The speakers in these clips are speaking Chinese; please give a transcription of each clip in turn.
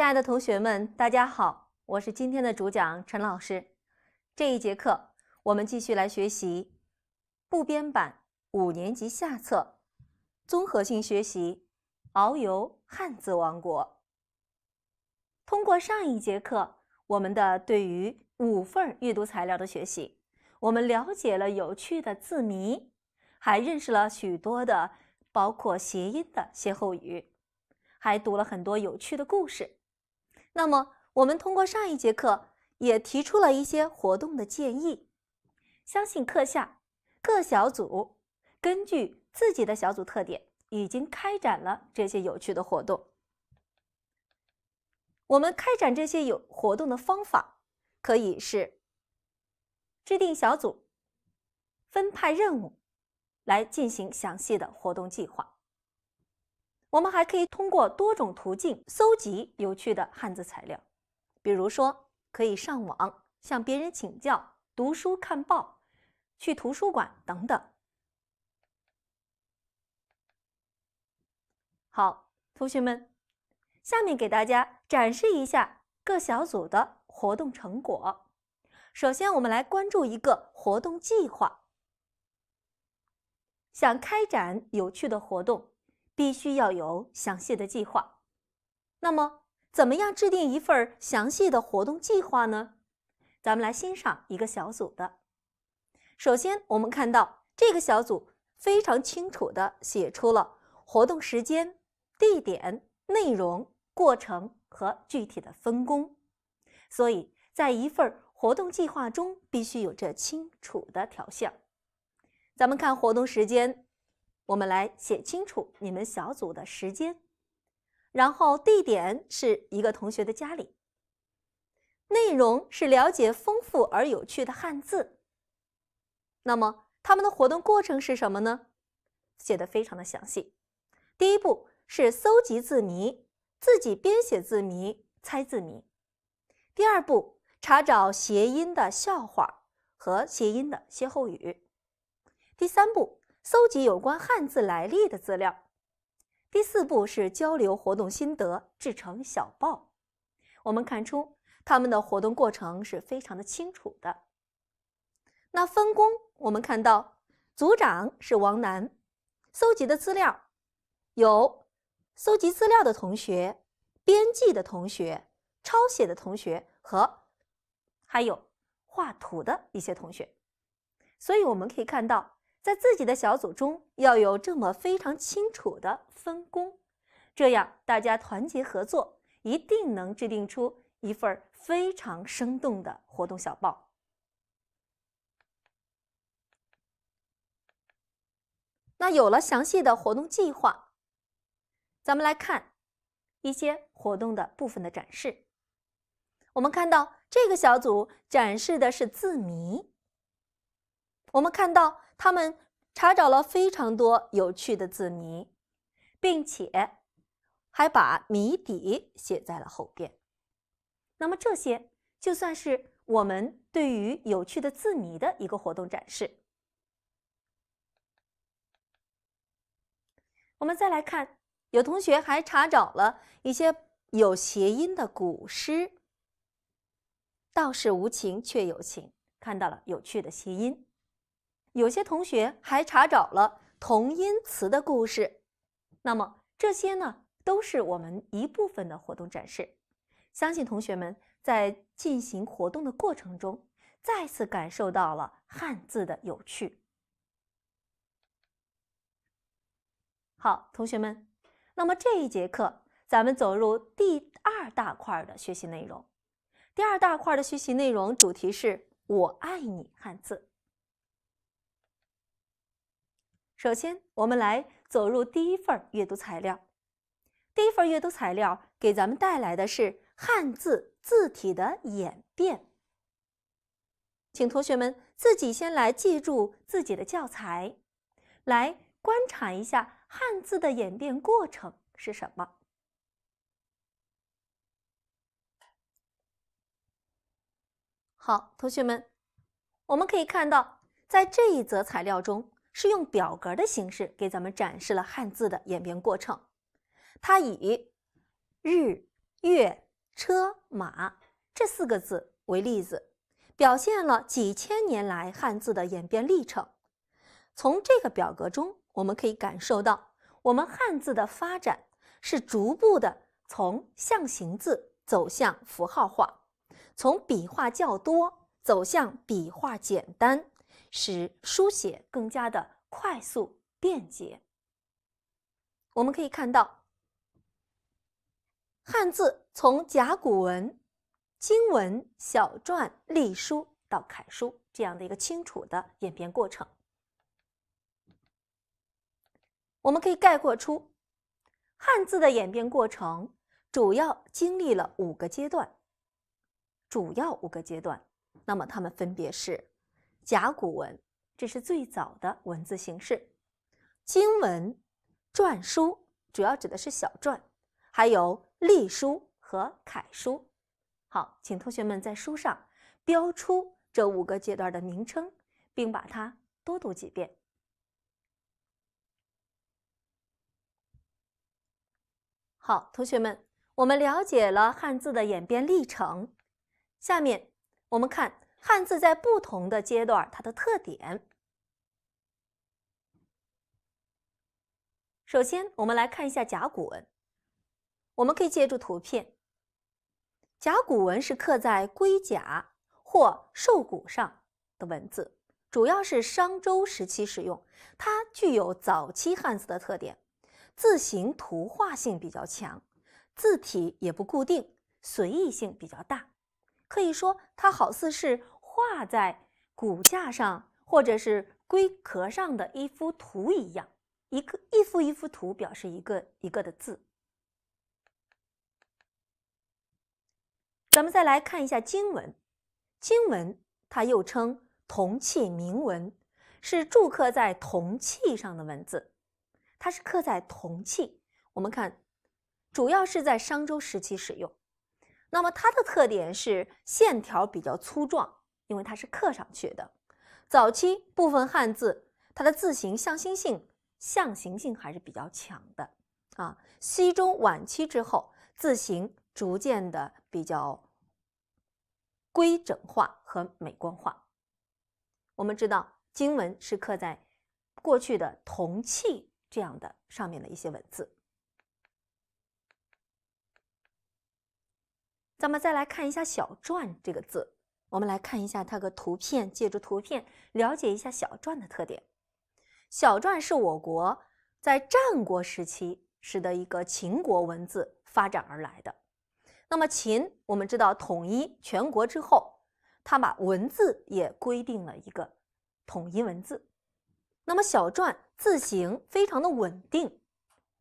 亲爱的同学们，大家好，我是今天的主讲陈老师。这一节课，我们继续来学习部编版五年级下册综合性学习《遨游汉字王国》。通过上一节课我们的对于五份阅读材料的学习，我们了解了有趣的字谜，还认识了许多的包括谐音的歇后语，还读了很多有趣的故事。那么，我们通过上一节课也提出了一些活动的建议。相信课下各小组根据自己的小组特点，已经开展了这些有趣的活动。我们开展这些有活动的方法，可以是制定小组、分派任务，来进行详细的活动计划。我们还可以通过多种途径搜集有趣的汉字材料，比如说可以上网、向别人请教、读书看报、去图书馆等等。好，同学们，下面给大家展示一下各小组的活动成果。首先，我们来关注一个活动计划，想开展有趣的活动。必须要有详细的计划。那么，怎么样制定一份详细的活动计划呢？咱们来欣赏一个小组的。首先，我们看到这个小组非常清楚地写出了活动时间、地点、内容、过程和具体的分工。所以在一份活动计划中，必须有着清楚的条项。咱们看活动时间。我们来写清楚你们小组的时间，然后地点是一个同学的家里。内容是了解丰富而有趣的汉字。那么他们的活动过程是什么呢？写的非常的详细。第一步是搜集字谜，自己编写字谜，猜字谜。第二步查找谐音的笑话和谐音的歇后语。第三步。搜集有关汉字来历的资料。第四步是交流活动心得，制成小报。我们看出他们的活动过程是非常的清楚的。那分工，我们看到组长是王楠，搜集的资料有搜集资料的同学、编辑的同学、抄写的同学和还有画图的一些同学。所以我们可以看到。在自己的小组中要有这么非常清楚的分工，这样大家团结合作，一定能制定出一份非常生动的活动小报。那有了详细的活动计划，咱们来看一些活动的部分的展示。我们看到这个小组展示的是字谜。我们看到他们查找了非常多有趣的字谜，并且还把谜底写在了后边。那么这些就算是我们对于有趣的字谜的一个活动展示。我们再来看，有同学还查找了一些有谐音的古诗，“道是无情却有情”，看到了有趣的谐音。有些同学还查找了同音词的故事，那么这些呢，都是我们一部分的活动展示。相信同学们在进行活动的过程中，再次感受到了汉字的有趣。好，同学们，那么这一节课咱们走入第二大块的学习内容。第二大块的学习内容主题是“我爱你，汉字”。首先，我们来走入第一份阅读材料。第一份阅读材料给咱们带来的是汉字字体的演变。请同学们自己先来记住自己的教材，来观察一下汉字的演变过程是什么。好，同学们，我们可以看到，在这一则材料中。是用表格的形式给咱们展示了汉字的演变过程。它以“日”“月”“车”“马”这四个字为例子，表现了几千年来汉字的演变历程。从这个表格中，我们可以感受到，我们汉字的发展是逐步的，从象形字走向符号化，从笔画较多走向笔画简单。使书写更加的快速便捷。我们可以看到，汉字从甲骨文、金文、小篆、隶书到楷书这样的一个清楚的演变过程。我们可以概括出汉字的演变过程主要经历了五个阶段，主要五个阶段。那么它们分别是。甲骨文，这是最早的文字形式；经文、篆书主要指的是小篆，还有隶书和楷书。好，请同学们在书上标出这五个阶段的名称，并把它多读几遍。好，同学们，我们了解了汉字的演变历程，下面我们看。汉字在不同的阶段，它的特点。首先，我们来看一下甲骨文。我们可以借助图片。甲骨文是刻在龟甲或兽骨上的文字，主要是商周时期使用。它具有早期汉字的特点，字形图画性比较强，字体也不固定，随意性比较大。可以说，它好似是画在骨架上或者是龟壳上的一幅图一样，一个一幅一幅图表示一个一个的字。咱们再来看一下经文，经文它又称铜器铭文，是铸刻在铜器上的文字，它是刻在铜器。我们看，主要是在商周时期使用。那么它的特点是线条比较粗壮，因为它是刻上去的。早期部分汉字，它的字形象形性、象形性还是比较强的。啊，西周晚期之后，字形逐渐的比较规整化和美观化。我们知道，经文是刻在过去的铜器这样的上面的一些文字。咱们再来看一下“小篆”这个字，我们来看一下它的图片，借助图片了解一下小篆的特点。小篆是我国在战国时期使得一个秦国文字发展而来的。那么秦，我们知道统一全国之后，他把文字也规定了一个统一文字。那么小篆字形非常的稳定，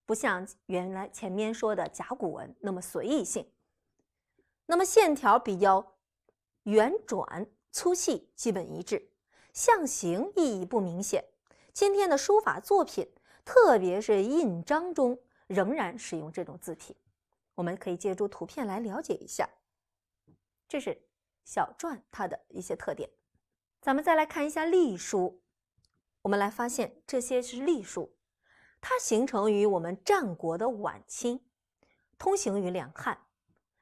不像原来前面说的甲骨文那么随意性。那么线条比较圆转，粗细基本一致，象形意义不明显。今天的书法作品，特别是印章中，仍然使用这种字体。我们可以借助图片来了解一下，这是小篆它的一些特点。咱们再来看一下隶书，我们来发现这些是隶书，它形成于我们战国的晚清，通行于两汉，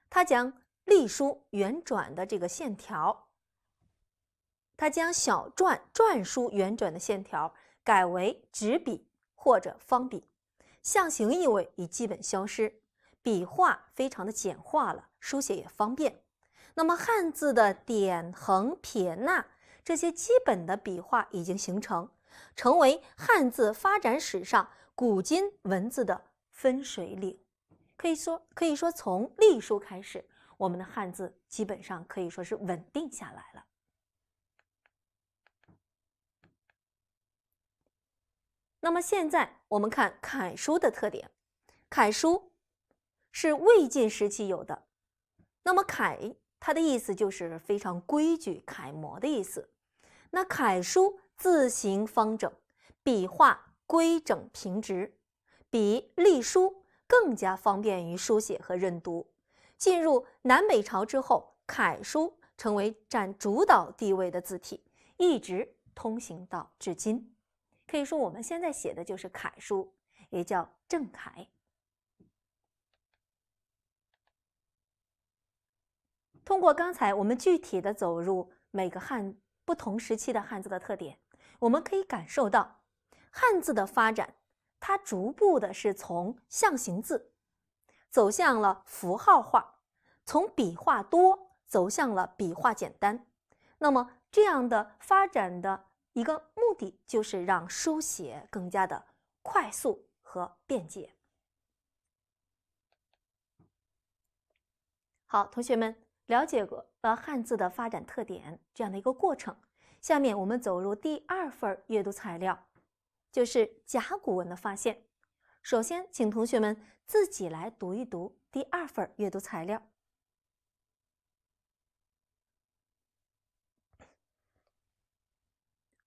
它将。隶书圆转的这个线条，他将小篆篆书圆转的线条改为直笔或者方笔，象形意味已基本消失，笔画非常的简化了，书写也方便。那么汉字的点、横、撇、捺这些基本的笔画已经形成，成为汉字发展史上古今文字的分水岭。可以说，可以说从隶书开始。我们的汉字基本上可以说是稳定下来了。那么现在我们看楷书的特点，楷书是魏晋时期有的。那么楷，它的意思就是非常规矩、楷模的意思。那楷书字形方整，笔画规整平直，比隶书更加方便于书写和认读。进入南北朝之后，楷书成为占主导地位的字体，一直通行到至今。可以说，我们现在写的就是楷书，也叫正楷。通过刚才我们具体的走入每个汉不同时期的汉字的特点，我们可以感受到汉字的发展，它逐步的是从象形字。走向了符号化，从笔画多走向了笔画简单。那么，这样的发展的一个目的就是让书写更加的快速和便捷。好，同学们了解过了汉字的发展特点这样的一个过程。下面我们走入第二份阅读材料，就是甲骨文的发现。首先，请同学们自己来读一读第二份阅读材料。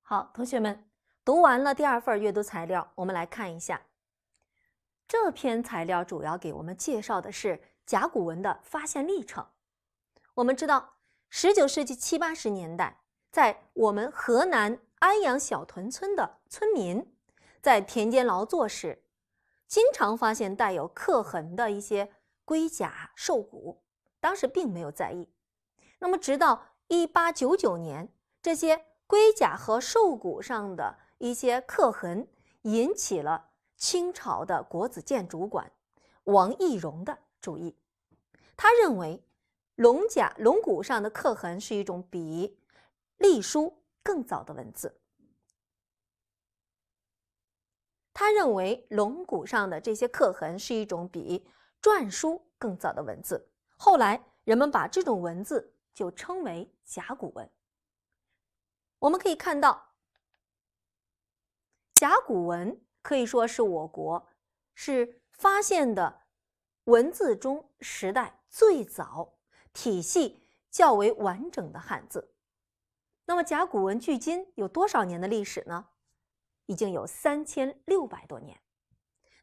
好，同学们读完了第二份阅读材料，我们来看一下这篇材料主要给我们介绍的是甲骨文的发现历程。我们知道，十九世纪七八十年代，在我们河南安阳小屯村的村民在田间劳作时。经常发现带有刻痕的一些龟甲、兽骨，当时并没有在意。那么，直到一八九九年，这些龟甲和兽骨上的一些刻痕引起了清朝的国子监主管王懿荣的注意。他认为，龙甲、龙骨上的刻痕是一种比隶书更早的文字。他认为龙骨上的这些刻痕是一种比篆书更早的文字，后来人们把这种文字就称为甲骨文。我们可以看到，甲骨文可以说是我国是发现的文字中时代最早、体系较为完整的汉字。那么，甲骨文距今有多少年的历史呢？已经有三千六百多年。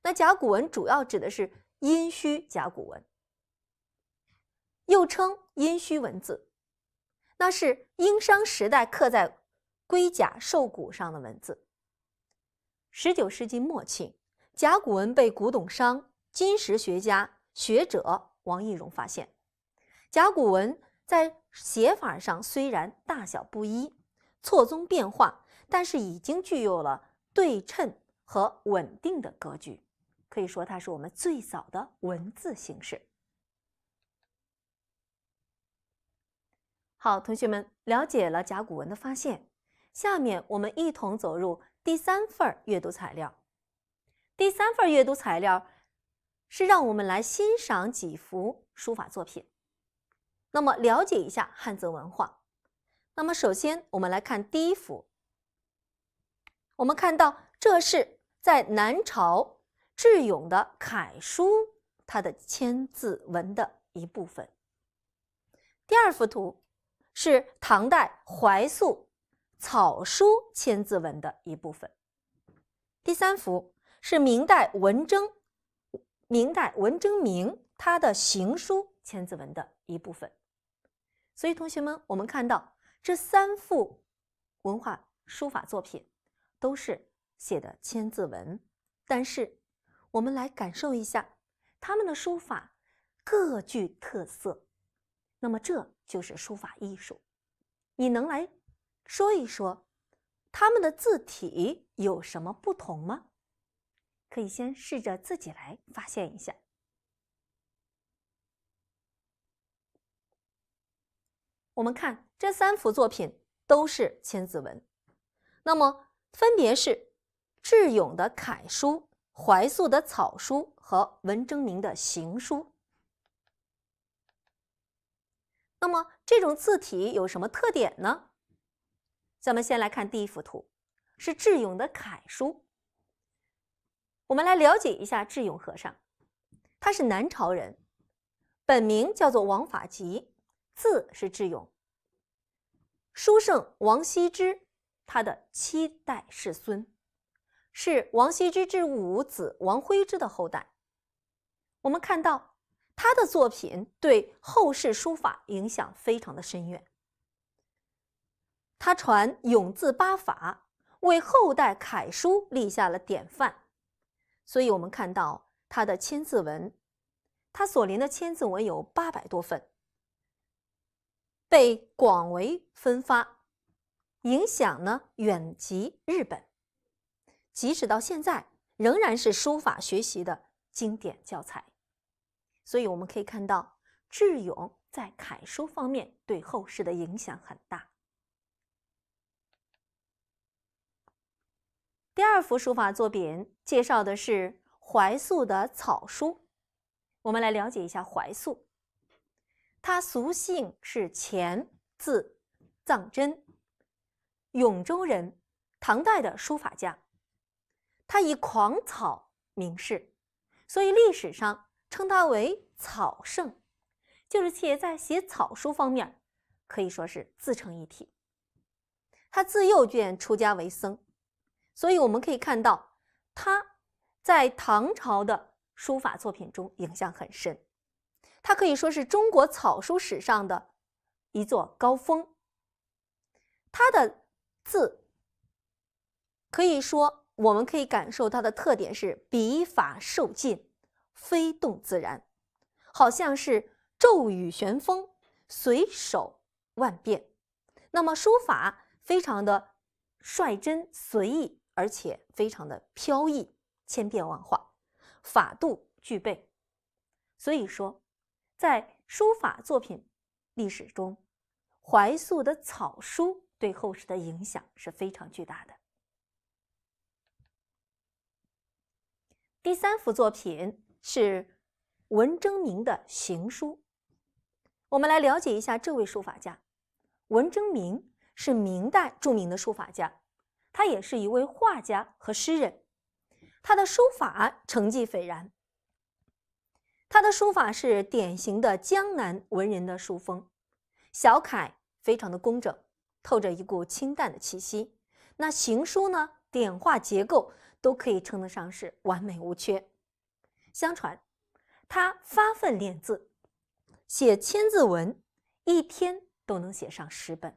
那甲骨文主要指的是殷墟甲骨文，又称殷墟文字，那是殷商时代刻在龟甲、兽骨上的文字。十九世纪末期，甲骨文被古董商、金石学家、学者王懿荣发现。甲骨文在写法上虽然大小不一、错综变化，但是已经具有了。对称和稳定的格局，可以说它是我们最早的文字形式。好，同学们了解了甲骨文的发现，下面我们一同走入第三份阅读材料。第三份阅读材料是让我们来欣赏几幅书法作品，那么了解一下汉字文化。那么首先我们来看第一幅。我们看到这是在南朝智勇的楷书，它的《千字文》的一部分。第二幅图是唐代怀素草书《千字文》的一部分。第三幅是明代文征，明代文征明他的行书《千字文》的一部分。所以，同学们，我们看到这三幅文化书法作品。都是写的千字文，但是我们来感受一下他们的书法各具特色。那么，这就是书法艺术。你能来说一说他们的字体有什么不同吗？可以先试着自己来发现一下。我们看这三幅作品都是千字文，那么。分别是智勇的楷书、怀素的草书和文征明的行书。那么这种字体有什么特点呢？咱们先来看第一幅图，是智勇的楷书。我们来了解一下智勇和尚，他是南朝人，本名叫做王法吉，字是智勇。书圣王羲之。他的七代世孙，是王羲之之五子王徽之的后代。我们看到他的作品对后世书法影响非常的深远。他传永字八法，为后代楷书立下了典范。所以我们看到他的千字文，他所临的千字文有八百多份，被广为分发。影响呢远及日本，即使到现在仍然是书法学习的经典教材。所以我们可以看到智勇在楷书方面对后世的影响很大。第二幅书法作品介绍的是怀素的草书，我们来了解一下怀素。他俗姓是钱，字藏真。永州人，唐代的书法家，他以狂草名士，所以历史上称他为“草圣”，就是且在写草书方面可以说是自成一体。他自幼便出家为僧，所以我们可以看到他在唐朝的书法作品中影响很深。他可以说是中国草书史上的一座高峰。他的。字可以说，我们可以感受它的特点是笔法受尽，飞动自然，好像是骤雨旋风，随手万变。那么书法非常的率真随意，而且非常的飘逸，千变万化，法度具备。所以说，在书法作品历史中，怀素的草书。对后世的影响是非常巨大的。第三幅作品是文征明的行书，我们来了解一下这位书法家。文征明是明代著名的书法家，他也是一位画家和诗人，他的书法成绩斐然。他的书法是典型的江南文人的书风，小楷非常的工整。透着一股清淡的气息，那行书呢，点画结构都可以称得上是完美无缺。相传他发奋练字，写千字文，一天都能写上十本。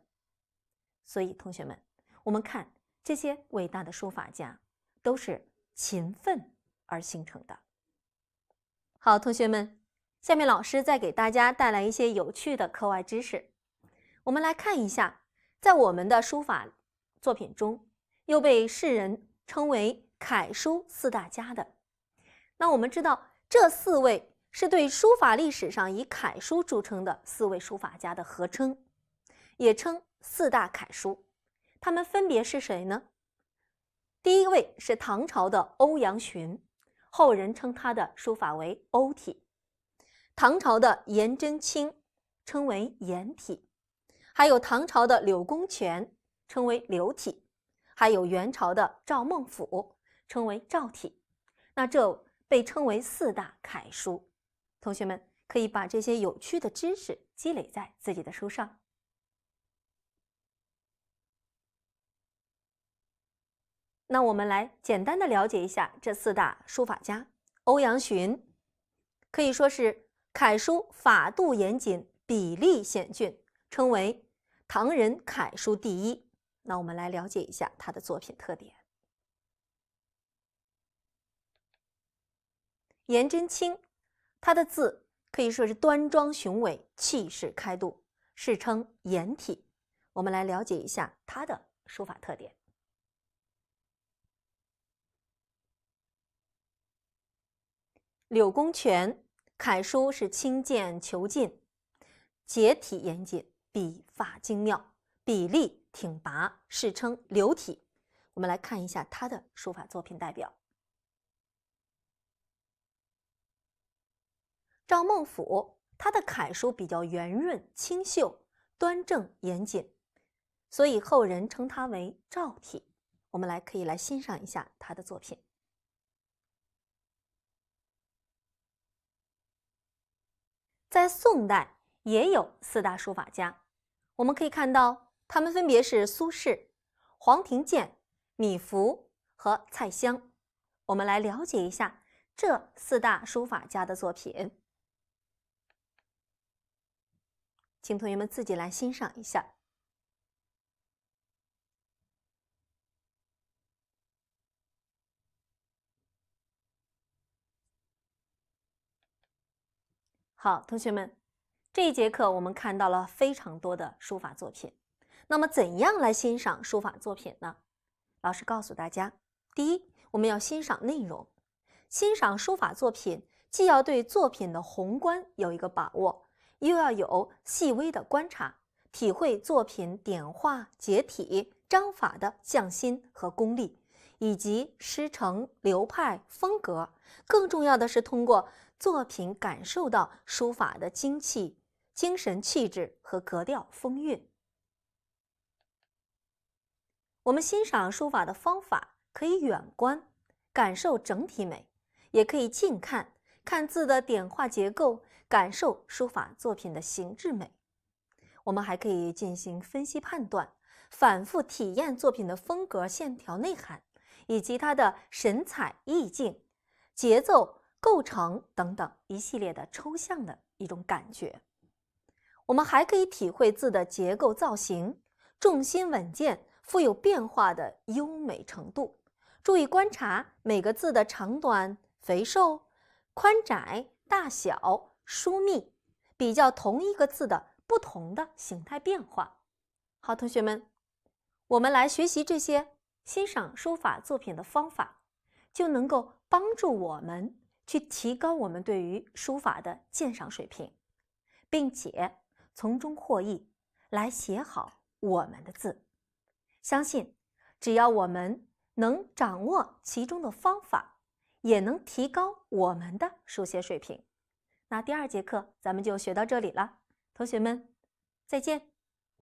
所以同学们，我们看这些伟大的书法家，都是勤奋而形成的。好，同学们，下面老师再给大家带来一些有趣的课外知识，我们来看一下。在我们的书法作品中，又被世人称为楷书四大家的。那我们知道，这四位是对书法历史上以楷书著称的四位书法家的合称，也称四大楷书。他们分别是谁呢？第一位是唐朝的欧阳询，后人称他的书法为欧体。唐朝的颜真卿称为颜体。还有唐朝的柳公权，称为柳体；，还有元朝的赵孟頫，称为赵体。那这被称为四大楷书。同学们可以把这些有趣的知识积累在自己的书上。那我们来简单的了解一下这四大书法家：欧阳询可以说是楷书法度严谨，比例险峻。称为唐人楷书第一。那我们来了解一下他的作品特点。颜真卿，他的字可以说是端庄雄伟，气势开度，世称颜体。我们来了解一下他的书法特点。柳公权楷书是清健遒劲，结体严谨。笔法精妙，笔力挺拔，世称“柳体”。我们来看一下他的书法作品代表——赵孟頫。他的楷书比较圆润、清秀、端正、严谨，所以后人称他为“赵体”。我们来可以来欣赏一下他的作品。在宋代也有四大书法家。我们可以看到，他们分别是苏轼、黄庭坚、米芾和蔡襄。我们来了解一下这四大书法家的作品，请同学们自己来欣赏一下。好，同学们。这一节课我们看到了非常多的书法作品，那么怎样来欣赏书法作品呢？老师告诉大家，第一，我们要欣赏内容。欣赏书法作品，既要对作品的宏观有一个把握，又要有细微的观察，体会作品点画、结体、章法的匠心和功力，以及师承、流派、风格。更重要的是，通过作品感受到书法的精气。精神气质和格调风韵。我们欣赏书法的方法可以远观，感受整体美；也可以近看，看字的点画结构，感受书法作品的形制美。我们还可以进行分析判断，反复体验作品的风格、线条、内涵，以及它的神采、意境、节奏、构成等等一系列的抽象的一种感觉。我们还可以体会字的结构造型、重心稳健、富有变化的优美程度。注意观察每个字的长短、肥瘦、宽窄、大小、疏密，比较同一个字的不同的形态变化。好，同学们，我们来学习这些欣赏书法作品的方法，就能够帮助我们去提高我们对于书法的鉴赏水平，并且。从中获益，来写好我们的字。相信只要我们能掌握其中的方法，也能提高我们的书写水平。那第二节课咱们就学到这里了，同学们再见。